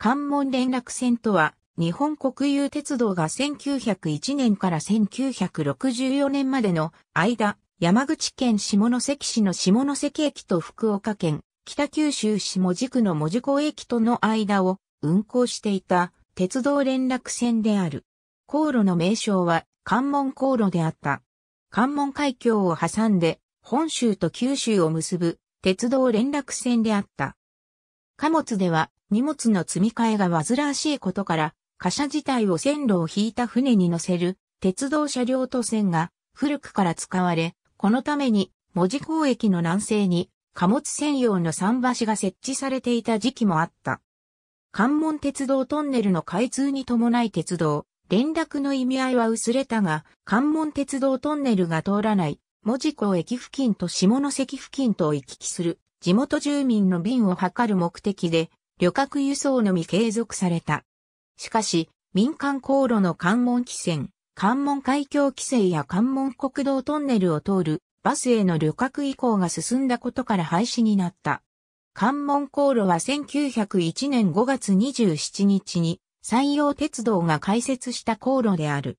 関門連絡線とは、日本国有鉄道が1901年から1964年までの間、山口県下関市の下関駅と福岡県、北九州市門区の門司港駅との間を運行していた鉄道連絡線である。航路の名称は関門航路であった。関門海峡を挟んで本州と九州を結ぶ鉄道連絡線であった。貨物では荷物の積み替えが煩わしいことから、貨車自体を線路を引いた船に乗せる、鉄道車両と線が古くから使われ、このために、門司港駅の南西に貨物専用の桟橋が設置されていた時期もあった。関門鉄道トンネルの開通に伴い鉄道、連絡の意味合いは薄れたが、関門鉄道トンネルが通らない、門司港駅付近と下関付近とを行き来する、地元住民の便を図る目的で、旅客輸送のみ継続された。しかし、民間航路の関門規制、関門海峡規制や関門国道トンネルを通るバスへの旅客移行が進んだことから廃止になった。関門航路は1901年5月27日に山陽鉄道が開設した航路である。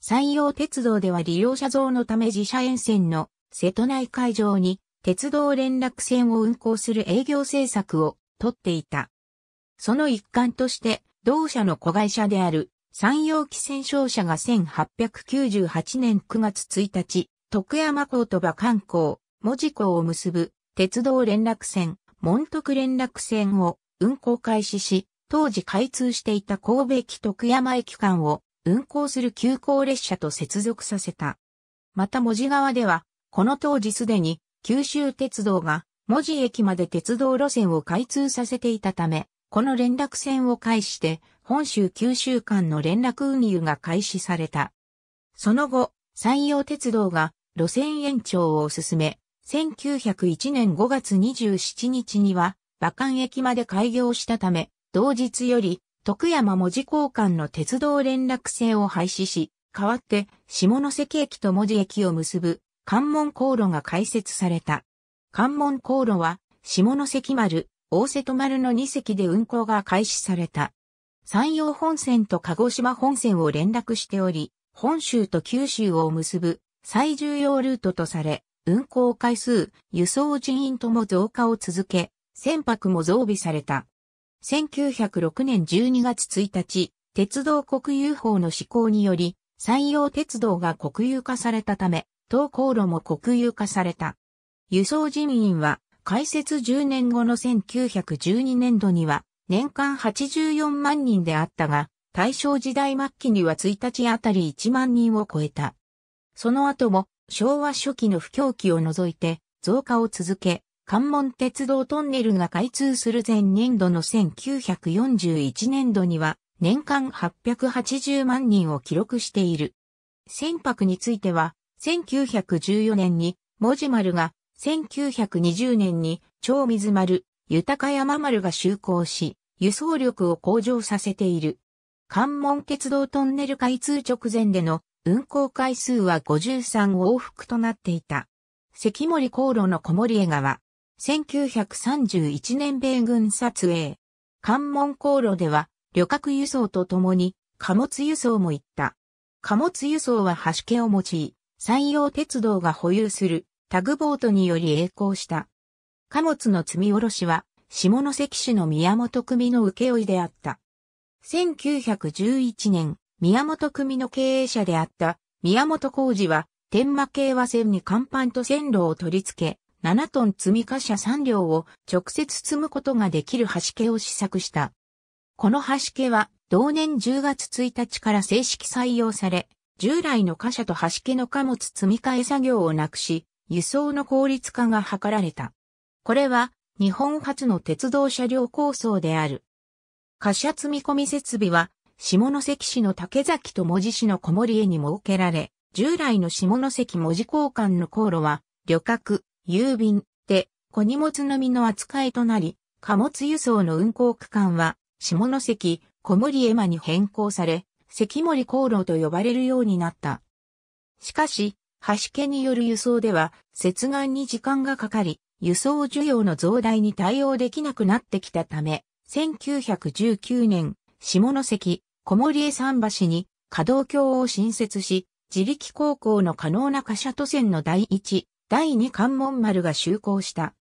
山陽鉄道では利用者増のため自社沿線の瀬戸内海上に鉄道連絡船を運行する営業政策をとっていた。その一環として、同社の子会社である、山陽機船商社が1898年9月1日、徳山港と馬観光、文字港を結ぶ、鉄道連絡船、門徳連絡船を運行開始し、当時開通していた神戸駅徳山駅間を運行する急行列車と接続させた。また文字川では、この当時すでに九州鉄道が文字駅まで鉄道路線を開通させていたため、この連絡船を介して、本州九州間の連絡運輸が開始された。その後、山陽鉄道が路線延長を進め、1901年5月27日には、馬関駅まで開業したため、同日より、徳山文字交換の鉄道連絡線を廃止し、代わって下関駅と文字駅を結ぶ関門航路が開設された。関門航路は下関丸、大瀬戸丸の2隻で運行が開始された。山陽本線と鹿児島本線を連絡しており、本州と九州を結ぶ最重要ルートとされ、運行回数、輸送人員とも増加を続け、船舶も増備された。1906年12月1日、鉄道国有法の施行により、山陽鉄道が国有化されたため、東航路も国有化された。輸送人員は開設10年後の1912年度には年間84万人であったが、大正時代末期には1日あたり1万人を超えた。その後も昭和初期の不況期を除いて増加を続け、関門鉄道トンネルが開通する前年度の1941年度には年間880万人を記録している。船舶については1914年に文字丸が1920年に超水丸、豊山丸が就航し、輸送力を向上させている。関門鉄道トンネル開通直前での運行回数は53往復となっていた。関森航路の小森江川。1931年米軍撮影。関門航路では旅客輸送とともに貨物輸送も行った。貨物輸送は橋家を用い、山陽鉄道が保有するタグボートにより栄光した。貨物の積み下ろしは、下関市の宮本組の請負であった。1911年、宮本組の経営者であった宮本工事は、天馬系和船に甲板と線路を取り付け、7トン積み貨車3両を直接積むことができる橋家を試作した。この橋家は、同年10月1日から正式採用され、従来の貨車と橋家の貨物積み替え作業をなくし、輸送の効率化が図られた。これは日本初の鉄道車両構想である。貨車積み込み設備は下関市の竹崎と文字市の小森へに設けられ、従来の下関文字交換の航路は旅客、郵便、で、小荷物のみの扱いとなり、貨物輸送の運行区間は下関、小森絵馬に変更され、関森航路と呼ばれるようになった。しかし、橋家による輸送では、接岸に時間がかかり、輸送需要の増大に対応できなくなってきたため、1919年、下関、小森江桟橋に、可動橋を新設し、自力航行の可能な貨車都船の第一、第二関門丸が就航した。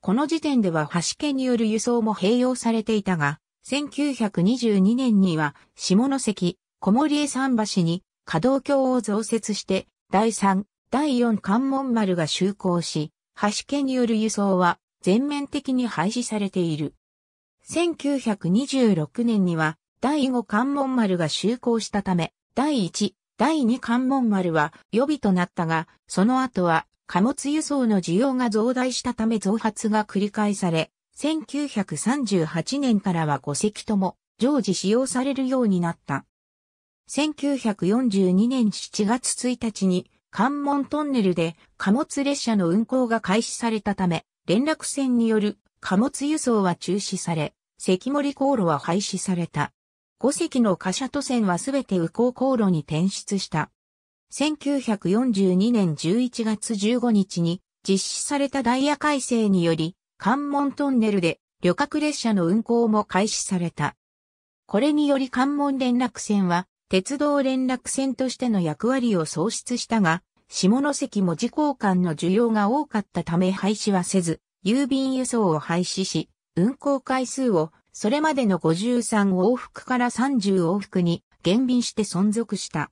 この時点では橋家による輸送も併用されていたが、1922年には下関、小森江桟橋に可動橋を増設して第3、第4関門丸が就航し、橋家による輸送は全面的に廃止されている。1926年には第5関門丸が就航したため、第1、第2関門丸は予備となったが、その後は貨物輸送の需要が増大したため増発が繰り返され、1938年からは5隻とも常時使用されるようになった。1942年7月1日に関門トンネルで貨物列車の運行が開始されたため、連絡船による貨物輸送は中止され、関森航路は廃止された。5隻の貨車都船はすべて右航航路に転出した。1942年11月15日に実施されたダイヤ改正により、関門トンネルで旅客列車の運行も開始された。これにより関門連絡船は鉄道連絡船としての役割を創出したが、下関文字交換の需要が多かったため廃止はせず、郵便輸送を廃止し、運行回数をそれまでの53往復から30往復に減便して存続した。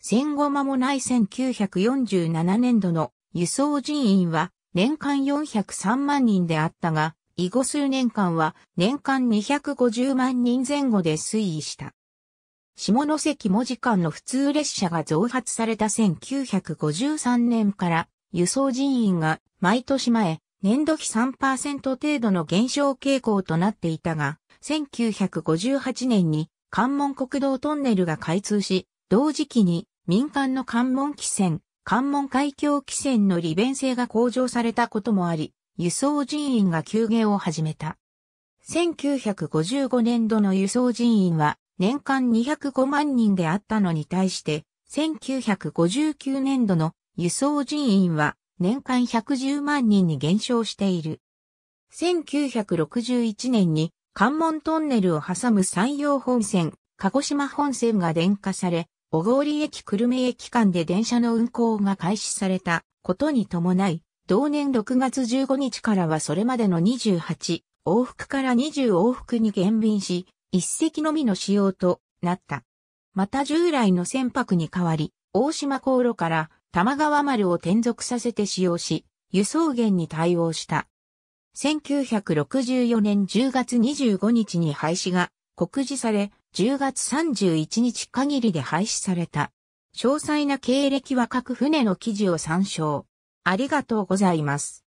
戦後間もない1947年度の輸送人員は年間403万人であったが、以後数年間は年間250万人前後で推移した。下関文字間の普通列車が増発された1953年から輸送人員が毎年前、年度比3%程度の減少傾向となっていたが、1958年に関門国道トンネルが開通し、同時期に民間の関門汽船、関門海峡汽船の利便性が向上されたこともあり、輸送人員が休業を始めた。1955年度の輸送人員は年間205万人であったのに対して、1959年度の輸送人員は年間110万人に減少している。1961年に関門トンネルを挟む山陽本線、鹿児島本線が電化され、小郡駅久留米駅間で電車の運行が開始されたことに伴い、同年6月15日からはそれまでの28往復から20往復に減便し、一隻のみの使用となった。また従来の船舶に代わり、大島航路から玉川丸を転属させて使用し、輸送源に対応した。1964年10月25日に廃止が告示され、10月31日限りで廃止された。詳細な経歴は各船の記事を参照。ありがとうございます。